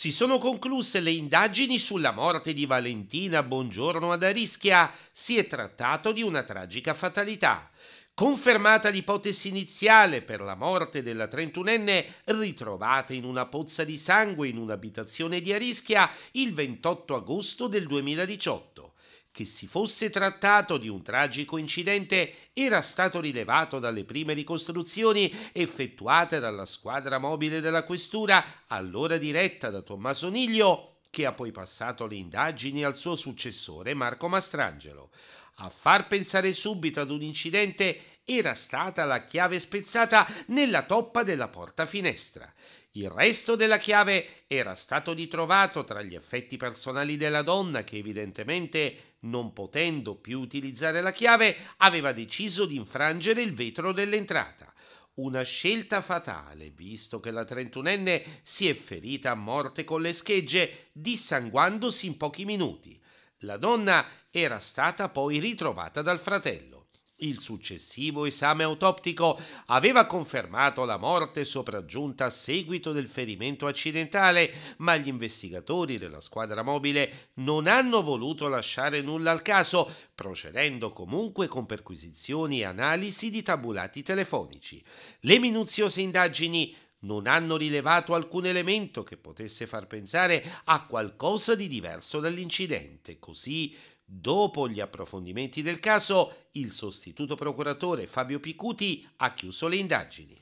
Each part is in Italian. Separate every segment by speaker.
Speaker 1: si sono concluse le indagini sulla morte di Valentina Bongiorno ad Arischia. Si è trattato di una tragica fatalità. Confermata l'ipotesi iniziale per la morte della trentunenne ritrovata in una pozza di sangue in un'abitazione di Arischia il 28 agosto del 2018 che si fosse trattato di un tragico incidente era stato rilevato dalle prime ricostruzioni effettuate dalla squadra mobile della questura, allora diretta da Tommaso Niglio, che ha poi passato le indagini al suo successore Marco Mastrangelo. A far pensare subito ad un incidente era stata la chiave spezzata nella toppa della porta finestra. Il resto della chiave era stato ritrovato tra gli effetti personali della donna che evidentemente, non potendo più utilizzare la chiave, aveva deciso di infrangere il vetro dell'entrata. Una scelta fatale, visto che la trentunenne si è ferita a morte con le schegge, dissanguandosi in pochi minuti. La donna era stata poi ritrovata dal fratello. Il successivo esame autoptico aveva confermato la morte sopraggiunta a seguito del ferimento accidentale, ma gli investigatori della squadra mobile non hanno voluto lasciare nulla al caso, procedendo comunque con perquisizioni e analisi di tabulati telefonici. Le minuziose indagini non hanno rilevato alcun elemento che potesse far pensare a qualcosa di diverso dall'incidente, così Dopo gli approfondimenti del caso, il sostituto procuratore Fabio Picuti ha chiuso le indagini.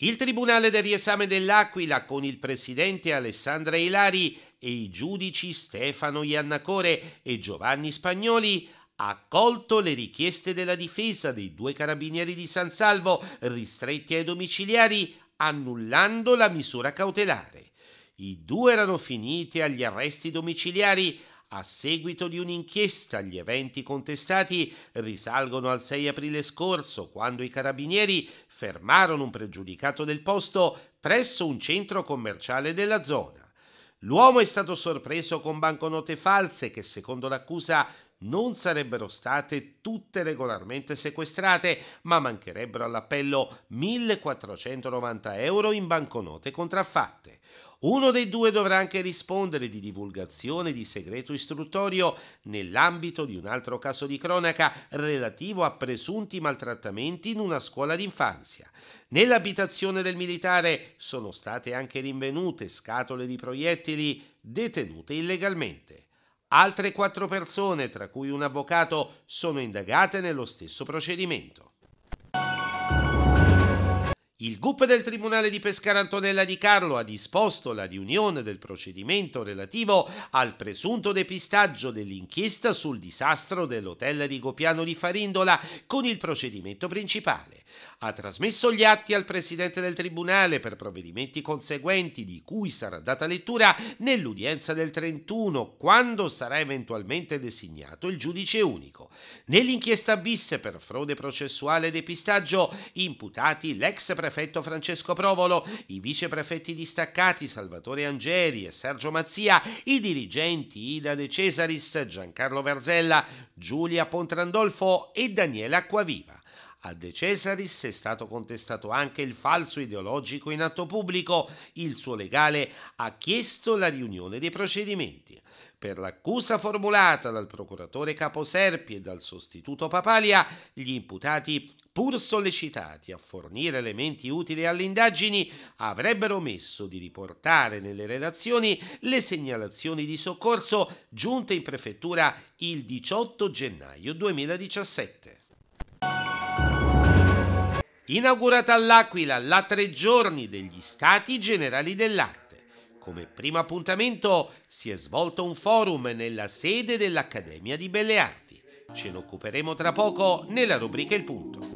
Speaker 1: Il Tribunale del riesame dell'Aquila con il presidente Alessandra Ilari e i giudici Stefano Iannacore e Giovanni Spagnoli ha accolto le richieste della difesa dei due carabinieri di San Salvo ristretti ai domiciliari annullando la misura cautelare. I due erano finiti agli arresti domiciliari a seguito di un'inchiesta. Gli eventi contestati risalgono al 6 aprile scorso, quando i carabinieri fermarono un pregiudicato del posto presso un centro commerciale della zona. L'uomo è stato sorpreso con banconote false che secondo l'accusa non sarebbero state tutte regolarmente sequestrate, ma mancherebbero all'appello 1490 euro in banconote contraffatte. Uno dei due dovrà anche rispondere di divulgazione di segreto istruttorio nell'ambito di un altro caso di cronaca relativo a presunti maltrattamenti in una scuola d'infanzia. Nell'abitazione del militare sono state anche rinvenute scatole di proiettili detenute illegalmente. Altre quattro persone, tra cui un avvocato, sono indagate nello stesso procedimento. Il GUP del Tribunale di Pescara Antonella di Carlo ha disposto la riunione del procedimento relativo al presunto depistaggio dell'inchiesta sul disastro dell'hotel Rigopiano di Farindola con il procedimento principale. Ha trasmesso gli atti al Presidente del Tribunale per provvedimenti conseguenti di cui sarà data lettura nell'udienza del 31 quando sarà eventualmente designato il giudice unico. Nell'inchiesta bis per frode processuale e depistaggio imputati l'ex Presidente prefetto Francesco Provolo, i viceprefetti distaccati Salvatore Angeri e Sergio Mazzia, i dirigenti Ida De Cesaris, Giancarlo Verzella, Giulia Pontrandolfo e Daniela Acquaviva. A De Cesaris è stato contestato anche il falso ideologico in atto pubblico. Il suo legale ha chiesto la riunione dei procedimenti. Per l'accusa formulata dal procuratore Caposerpi e dal sostituto Papalia, gli imputati, pur sollecitati a fornire elementi utili alle indagini, avrebbero omesso di riportare nelle relazioni le segnalazioni di soccorso giunte in prefettura il 18 gennaio 2017 inaugurata all'Aquila la tre giorni degli Stati Generali dell'Arte. Come primo appuntamento si è svolto un forum nella sede dell'Accademia di Belle Arti. Ce ne occuperemo tra poco nella rubrica Il Punto.